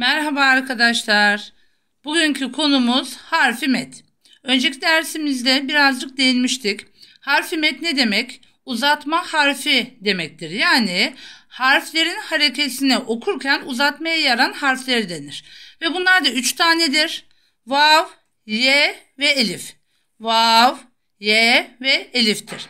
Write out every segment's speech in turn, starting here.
Merhaba arkadaşlar. Bugünkü konumuz harfimet. Önceki dersimizde birazcık değinmiştik. Harfimet ne demek? Uzatma harfi demektir. Yani harflerin hareketini okurken uzatmaya yaran harfleri denir. Ve bunlar da 3 tanedir. Vav, Y ve Elif. Vav, Y ve Elif'tir.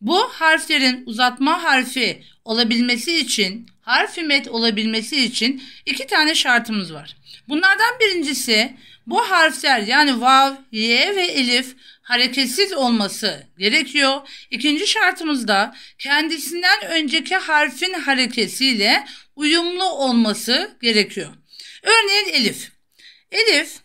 Bu harflerin uzatma harfi olabilmesi için, harfi met olabilmesi için iki tane şartımız var. Bunlardan birincisi bu harfler yani vav, y ve elif hareketsiz olması gerekiyor. İkinci şartımız da kendisinden önceki harfin harekesiyle uyumlu olması gerekiyor. Örneğin elif. Elif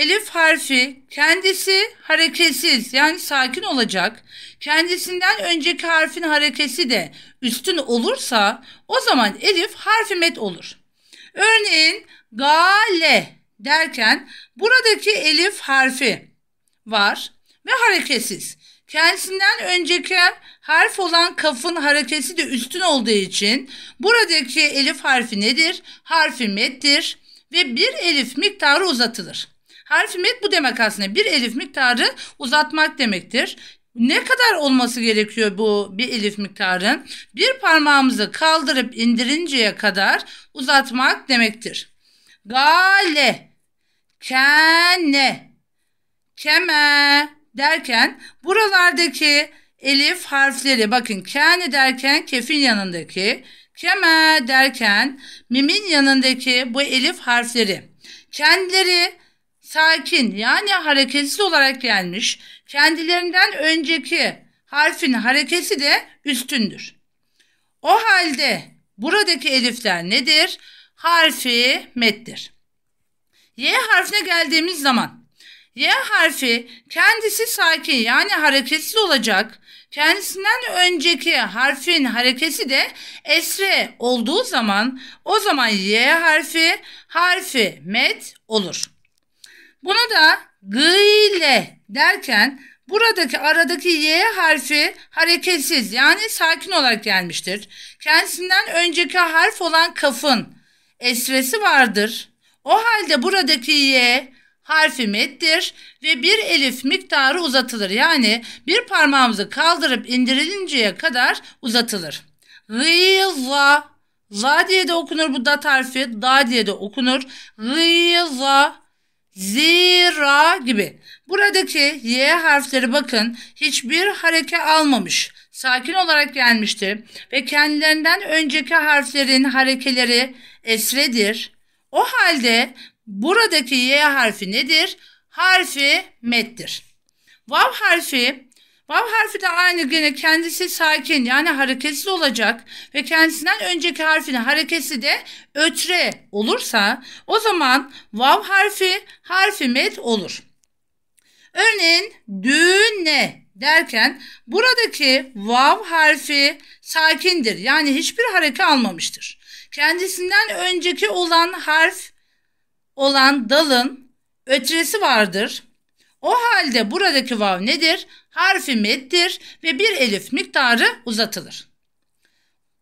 Elif harfi kendisi hareketsiz yani sakin olacak. Kendisinden önceki harfin harekesi de üstün olursa o zaman elif harfi met olur. Örneğin gale derken buradaki elif harfi var ve hareketsiz. Kendisinden önceki harf olan kafın harekesi de üstün olduğu için buradaki elif harfi nedir? Harfi mettir ve bir elif miktarı uzatılır. Harfi mek bu demek aslında. Bir elif miktarı uzatmak demektir. Ne kadar olması gerekiyor bu bir elif miktarın? Bir parmağımızı kaldırıp indirinceye kadar uzatmak demektir. Gale, kene, keme derken buralardaki elif harfleri bakın kene derken kefin yanındaki, keme derken mimin yanındaki bu elif harfleri kendileri sakin yani hareketsiz olarak gelmiş, kendilerinden önceki harfin harekesi de üstündür. O halde buradaki elifler nedir? Harfi mettir. Y harfine geldiğimiz zaman Y harfi kendisi sakin yani hareketsiz olacak. Kendisinden önceki harfin harekesi de esre olduğu zaman o zaman Y harfi harfi met olur. Bunu da g ile derken buradaki aradaki y harfi hareketsiz yani sakin olarak gelmiştir. Kendisinden önceki harf olan kafın esresi vardır. O halde buradaki y harfi mettir ve bir elif miktarı uzatılır. Yani bir parmağımızı kaldırıp indirilinceye kadar uzatılır. Gıyla La diye de okunur bu dat harfi. Da diye de okunur. Gıyla Zira gibi. Buradaki Y harfleri bakın hiçbir hareke almamış. Sakin olarak gelmişti ve kendilerinden önceki harflerin harekeleri esredir. O halde buradaki Y harfi nedir? Harfi mettir. Vav harfi Vav harfi de aynı gene kendisi sakin yani hareketsiz olacak ve kendisinden önceki harfin harekesi de ötre olursa o zaman vav harfi harfi met olur. Örneğin düne derken buradaki vav harfi sakindir. Yani hiçbir hareke almamıştır. Kendisinden önceki olan harf olan dalın ötresi vardır o halde buradaki vav nedir? Harfi meddir ve bir elif miktarı uzatılır.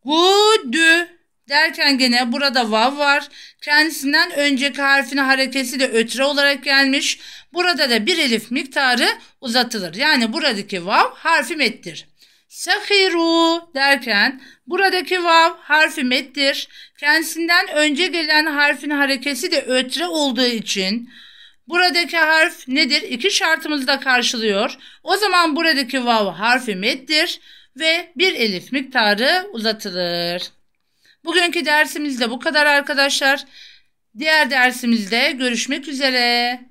Gudü derken gene burada vav var. Kendisinden önceki harfin harekesi de ötre olarak gelmiş. Burada da bir elif miktarı uzatılır. Yani buradaki vav harfi mettir. Sahiru derken buradaki vav harfi mettir. Kendisinden önce gelen harfin harekesi de ötre olduğu için Buradaki harf nedir? İki şartımızı da karşılıyor. O zaman buradaki vav harfi meddir ve bir elif miktarı uzatılır. Bugünkü dersimizde bu kadar arkadaşlar. Diğer dersimizde görüşmek üzere.